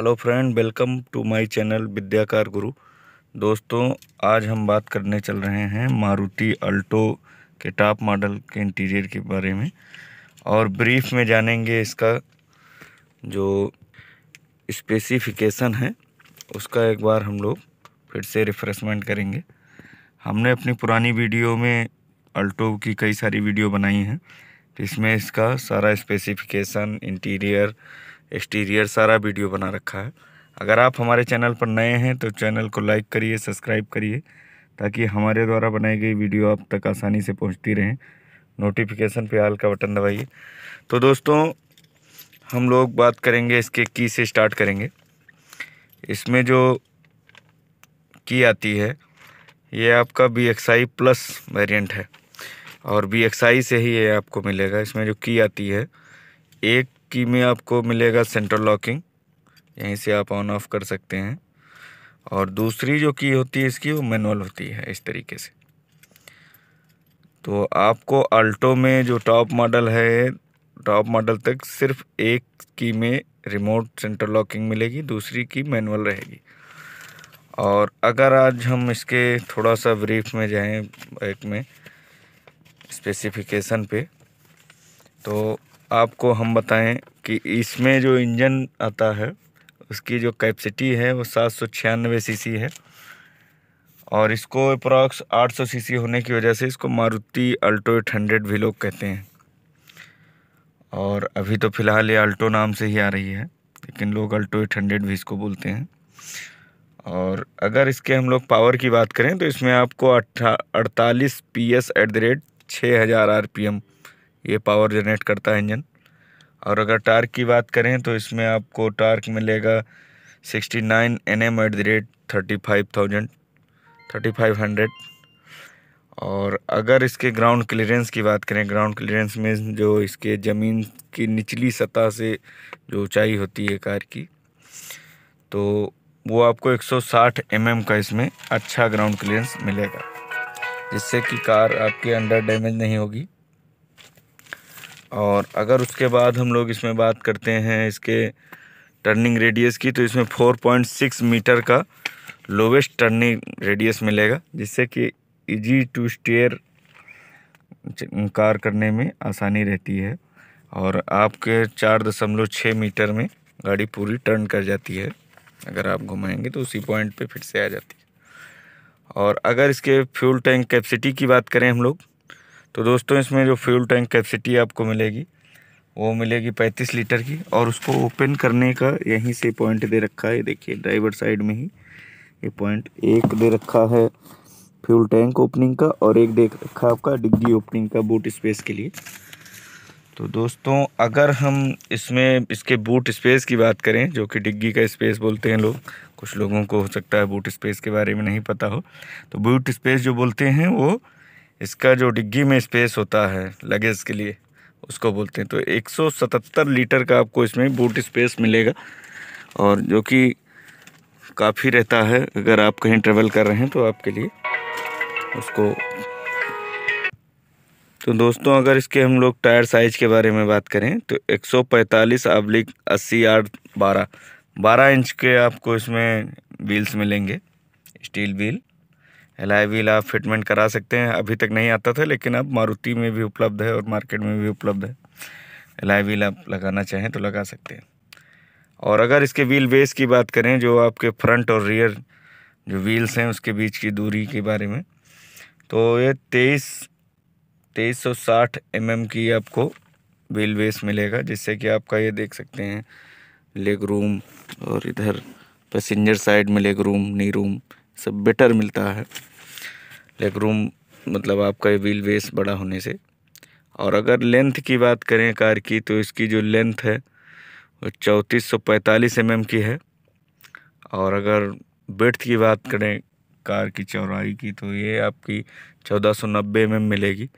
hello friend welcome to my channel Vidyakar Guru दोस्तों आज हम बात करने चल रहे हैं मारुति अल्टो के टॉप मॉडल के इंटीरियर के बारे में और ब्रीफ में जानेंगे इसका जो स्पेसिफिकेशन है उसका एक बार हम लोग फिर से रिफ्रेशमेंट करेंगे हमने अपनी पुरानी वीडियो में अल्टो की कई सारी वीडियो बनाई हैं जिसमें इसका सारा स्पेसिफिकेशन इंटीरियर एक्सटीरियर सारा वीडियो बना रखा है अगर आप हमारे चैनल पर नए हैं तो चैनल को लाइक करिए सब्सक्राइब करिए ताकि हमारे द्वारा बनाई गई वीडियो आप तक आसानी से पहुंचती रहें नोटिफिकेशन पे आल का बटन दबाइए तो दोस्तों हम लोग बात करेंगे इसके की से स्टार्ट करेंगे इसमें जो की आती है ये आपका B X I plus variant है और बी एक्स आई से ही ये आपको मिलेगा इसमें जो की आती है एक की में आपको मिलेगा सेंटर लॉकिंग यहीं से आप ऑन ऑफ कर सकते हैं और दूसरी जो की होती है इसकी वो मैनुअल होती है इस तरीके से तो आपको अल्टो में जो टॉप मॉडल है टॉप मॉडल तक सिर्फ एक की में रिमोट सेंटर लॉकिंग मिलेगी दूसरी की मैनुअल रहेगी और अगर आज हम इसके थोड़ा सा ब्रीफ में जाएं बाइक में स्पेसिफिकेशन पे तो आपको हम बताएं कि इसमें जो इंजन आता है उसकी जो कैपेसिटी है वो सात सौ छियानवे सी है और इसको अप्रॉक्स 800 सीसी होने की वजह से इसको मारुति अल्टो एट हंड्रेड भी लोग कहते हैं और अभी तो फ़िलहाल ये अल्टो नाम से ही आ रही है लेकिन लोग अल्टो एट हंड्रेड भी इसको बोलते हैं और अगर इसके हम लोग पावर की बात करें तो इसमें आपको अट्ठा अड़तालीस P S at the rate छः हज़ार आर पी एम ये पावर जनरेट करता है इंजन और अगर टार्क की बात करें तो इसमें आपको टार्क मिलेगा sixty nine N M at the rate thirty five thousand thirty five hundred और अगर इसके ग्राउंड क्लियरेंस की बात करें ग्राउंड क्लियरेंस में जो इसके ज़मीन की निचली सतह से जो ऊंचाई होती है कार की तो वो आपको 160 mm का इसमें अच्छा ग्राउंड क्लियरेंस मिलेगा जिससे कि कार आपके अंडर डैमेज नहीं होगी और अगर उसके बाद हम लोग इसमें बात करते हैं इसके टर्निंग रेडियस की तो इसमें 4.6 मीटर का लोवेस्ट टर्निंग रेडियस मिलेगा जिससे कि इजी टू स्टेयर कार करने में आसानी रहती है और आपके चार दशमलव छः मीटर में गाड़ी पूरी टर्न कर जाती है अगर आप घुमाएंगे तो उसी पॉइंट पे फिर से आ जाती है और अगर इसके फ्यूल टैंक कैपेसिटी की बात करें हम लोग तो दोस्तों इसमें जो फ्यूल टैंक कैपेसिटी आपको मिलेगी वो मिलेगी पैंतीस लीटर की और उसको ओपन करने का यहीं से पॉइंट दे रखा है देखिए ड्राइवर साइड में ही ये पॉइंट एक दे रखा है फ्यूल टैंक ओपनिंग का और एक दे रखा है आपका डिग्गी ओपनिंग का बूट स्पेस के लिए तो दोस्तों अगर हम इसमें इसके बूट स्पेस की बात करें जो कि डिग्गी का स्पेस बोलते हैं लोग कुछ लोगों को हो सकता है बूट स्पेस के बारे में नहीं पता हो तो बूट स्पेस जो बोलते हैं वो इसका जो डिग्गी में स्पेस होता है लगेज के लिए उसको बोलते हैं तो 177 लीटर का आपको इसमें बूट स्पेस मिलेगा और जो कि काफ़ी रहता है अगर आप कहीं ट्रेवल कर रहे हैं तो आपके लिए उसको तो दोस्तों अगर इसके हम लोग टायर साइज़ के बारे में बात करें तो 145 अब्लिक अस्सी आठ बारह बारह इंच के आपको इसमें व्हील्स मिलेंगे steel wheel alloy wheel आप फिटमेंट करा सकते हैं अभी तक नहीं आता था लेकिन अब मारुति में भी उपलब्ध है और मार्केट में भी उपलब्ध है एल आई व्हील आप लगाना चाहें तो लगा सकते हैं और अगर इसके व्हील बेस की बात करें जो आपके फ्रंट और रियर जो व्हील्स हैं उसके बीच की दूरी के बारे में तो ये तेईस तेईस सौ साठ एम एम की आपको व्हील बेस मिलेगा जिससे कि आपका ये देख सकते हैं लेग रूम और इधर पैसेंजर साइड में लेग रूम नी रूम सब बेटर मिलता है लेग रूम मतलब आपका व्हील बेस बड़ा होने से और अगर लेंथ की बात करें कार की तो इसकी जो लेंथ है वो चौंतीस सौ पैंतालीस एम mm की है और अगर बेट की बात करें कार की चौड़ाई की तो ये आपकी चौदह सौ नब्बे एम mm मिलेगी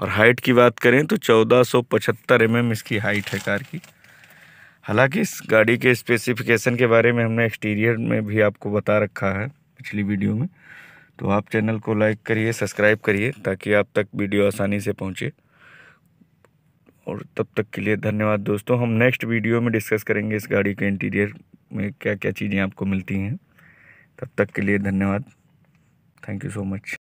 और हाइट की बात करें तो चौदह सौ पचहत्तर एम mm इसकी हाइट है कार की हालांकि इस गाड़ी के स्पेसिफिकेशन के बारे में हमने एक्सटीरियर में भी आपको बता रखा है पिछली वीडियो में तो आप चैनल को लाइक करिए सब्सक्राइब करिए ताकि आप तक वीडियो आसानी से पहुँचे और तब तक के लिए धन्यवाद दोस्तों हम नेक्स्ट वीडियो में डिस्कस करेंगे इस गाड़ी के इंटीरियर में क्या क्या चीज़ें आपको मिलती हैं तब तक के लिए धन्यवाद थैंक यू सो मच